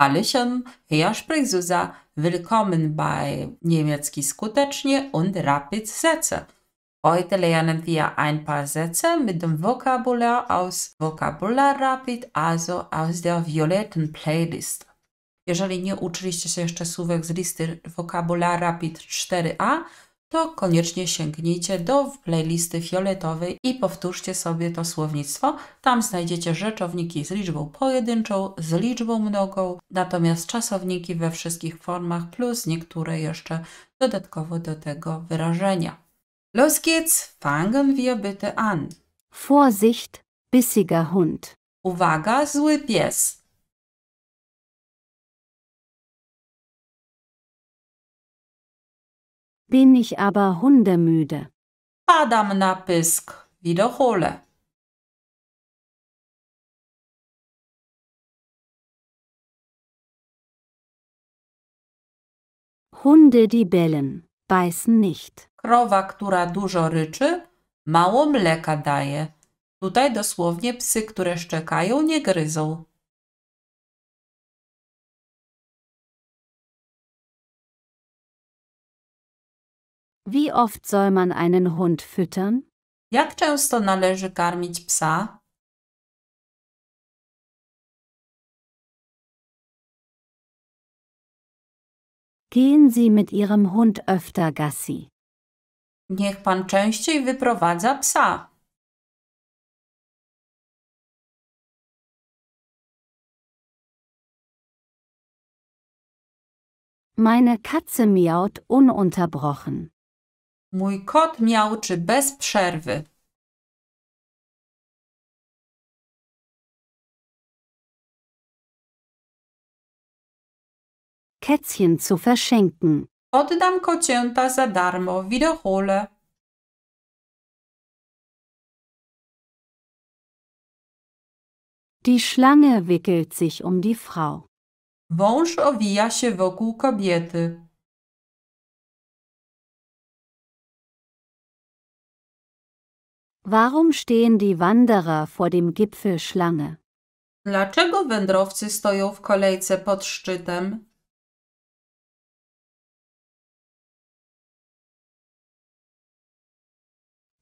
Hallöchen, hier spricht Susa. Willkommen bei Niemiecki skutecznie und rapid Sätze. Heute lernen wir ein paar Sätze mit dem Vokabular aus Vokabular Rapid, also aus der violetten Playlist. Jeżeli nie uczyliście się jeszcze słówek z listy Vokabular Rapid 4a, to koniecznie sięgnijcie do playlisty fioletowej i powtórzcie sobie to słownictwo. Tam znajdziecie rzeczowniki z liczbą pojedynczą, z liczbą mnogą, natomiast czasowniki we wszystkich formach plus niektóre jeszcze dodatkowo do tego wyrażenia. Los geht's, fangen wir bitte an. Vorsicht, bissiger Hund. Uwaga, zły pies. Bin ich aber hundemüde. Padam na pysk. Wiederhole. Hunde, die bellen, beißen nicht. Krowa, która dużo ryczy, mało mleka daje. Tutaj dosłownie psy, które szczekają, nie gryzą. Wie oft soll man einen Hund füttern? Jak często należy karmić psa? Gehen Sie mit Ihrem Hund öfter Gassi. Niech pan częściej wyprowadza psa. Meine Katze miaut ununterbrochen. Mój kot czy bez przerwy. Kätzchen zu verschenken. Oddam kocięta za darmo. Wiederhole. Die Schlange wickelt sich um die Frau. Wąż owija się wokół kobiety. Warum stehen die Wanderer vor dem Gipfel Schlange? Dlaczego wędrowcy stoją w kolejce pod szczytem?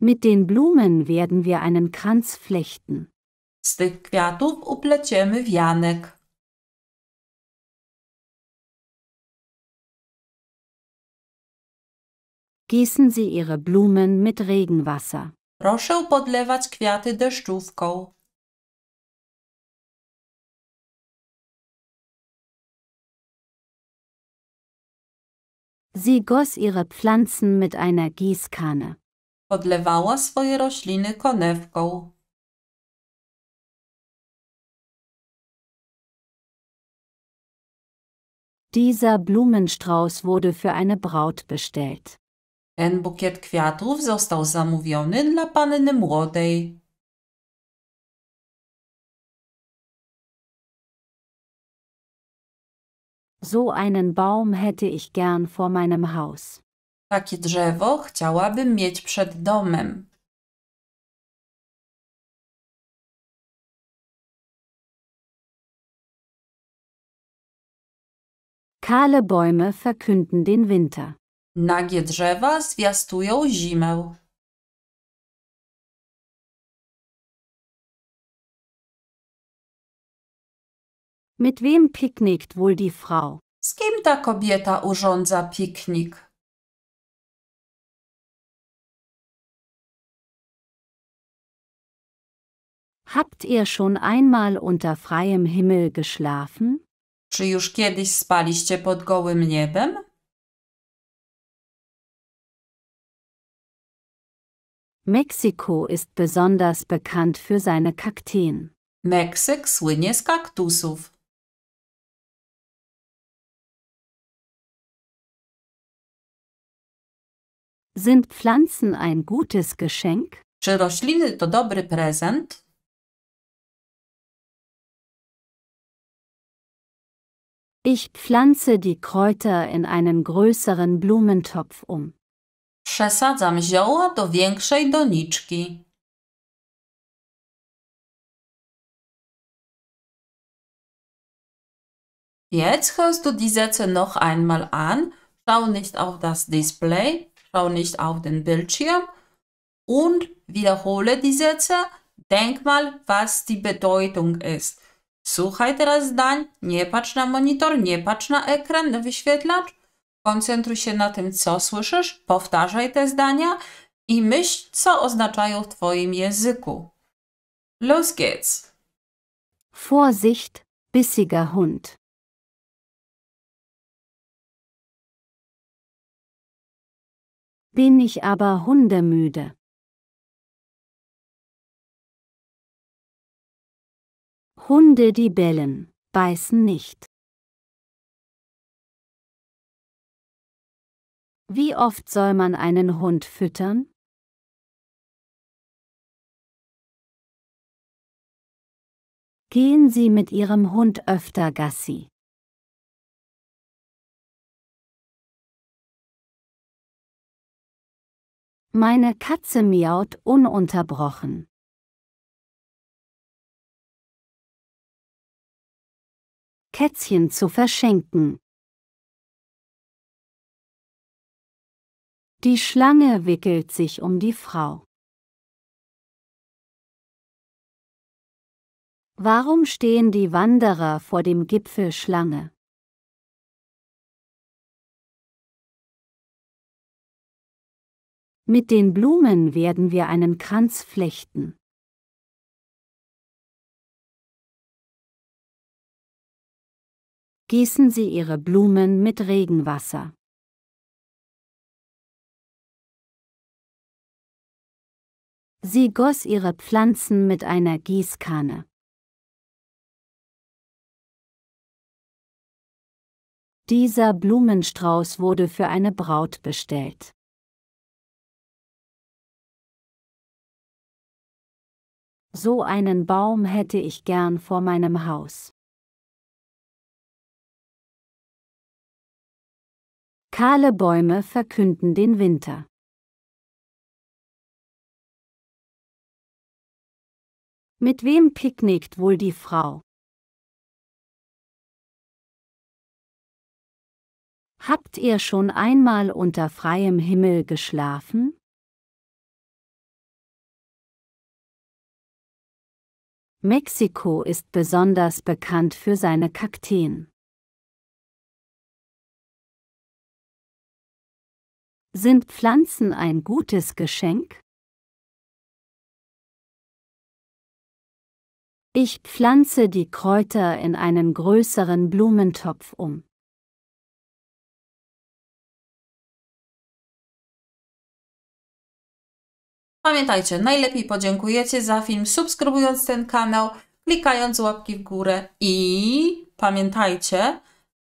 Mit den Blumen werden wir einen Kranz flechten. Z tych kwiatów upleciemy wianek. Gießen Sie Ihre Blumen mit Regenwasser. Proszę podlewać kwiaty deszczówką. Sie goss ihre Pflanzen mit einer Gießkanne. Podlewała swoje rośliny konewką. Dieser Blumenstrauß wurde für eine Braut bestellt. Ten bukiet kwiatów został zamówiony dla panny młodej. So einen Baum hätte ich gern vor meinem Haus. Takie drzewo chciałabym mieć przed domem. Kahle Bäume verkünden den Winter. Nagie drzewa zwiastują zimę. Mit wem piknikt wohl die Frau? Z kim ta kobieta urządza piknik? Habt ihr schon einmal unter freiem Himmel geschlafen? Czy już kiedyś spaliście pod gołym niebem? Mexiko ist besonders bekannt für seine Kakteen. Meksyk słynie z kaktusów. Sind Pflanzen ein gutes Geschenk? Czy rośliny to dobry prezent? Ich pflanze die Kräuter in einen größeren Blumentopf um. Przesadzam zioła do większej doniczki. Jetzt hörst du die Sätze noch einmal an. Schau nicht auf das Display, schau nicht auf den Bildschirm und wiederhole die Sätze. Denk mal, was die Bedeutung ist. Słuchaj teraz zdań, nie patrz na monitor, nie patrz na ekran, na wyświetlacz. Koncentruj się na tym, co słyszysz, powtarzaj te zdania i myśl, co oznaczają w Twoim języku. Los geht's! Vorsicht, bissiger Hund. Bin ich aber hundemüde. Hunde, die bellen, beißen nicht. Wie oft soll man einen Hund füttern? Gehen Sie mit Ihrem Hund öfter Gassi. Meine Katze miaut ununterbrochen. Kätzchen zu verschenken. Die Schlange wickelt sich um die Frau. Warum stehen die Wanderer vor dem Gipfel Schlange? Mit den Blumen werden wir einen Kranz flechten. Gießen Sie Ihre Blumen mit Regenwasser. Sie goss ihre Pflanzen mit einer Gießkanne. Dieser Blumenstrauß wurde für eine Braut bestellt. So einen Baum hätte ich gern vor meinem Haus. Kahle Bäume verkünden den Winter. Mit wem picknickt wohl die Frau? Habt ihr schon einmal unter freiem Himmel geschlafen? Mexiko ist besonders bekannt für seine Kakteen. Sind Pflanzen ein gutes Geschenk? Ich pflanze die Kräuter in einen größeren Blumentopf um. Pamiętajcie, najlepiej podziękujecie za film, subskrybując ten kanał, klikając łapki w górę i pamiętajcie,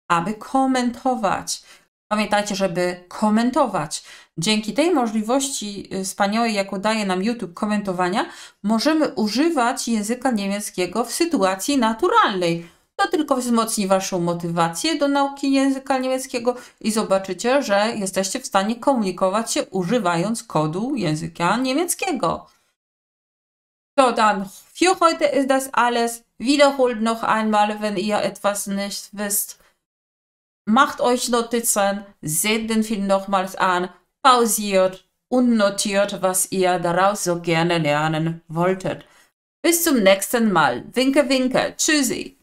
aby komentować. Pamiętajcie, żeby komentować. Dzięki tej możliwości y, wspaniałej, jaką daje nam YouTube komentowania, możemy używać języka niemieckiego w sytuacji naturalnej. To tylko wzmocni Waszą motywację do nauki języka niemieckiego i zobaczycie, że jesteście w stanie komunikować się używając kodu języka niemieckiego. So, dann für heute ist das alles. Wiederholt noch einmal, wenn ihr etwas nicht wisst. macht euch Notizen, seht den Film nochmals an, pausiert und notiert, was ihr daraus so gerne lernen wolltet. Bis zum nächsten Mal. Winke, winke. Tschüssi.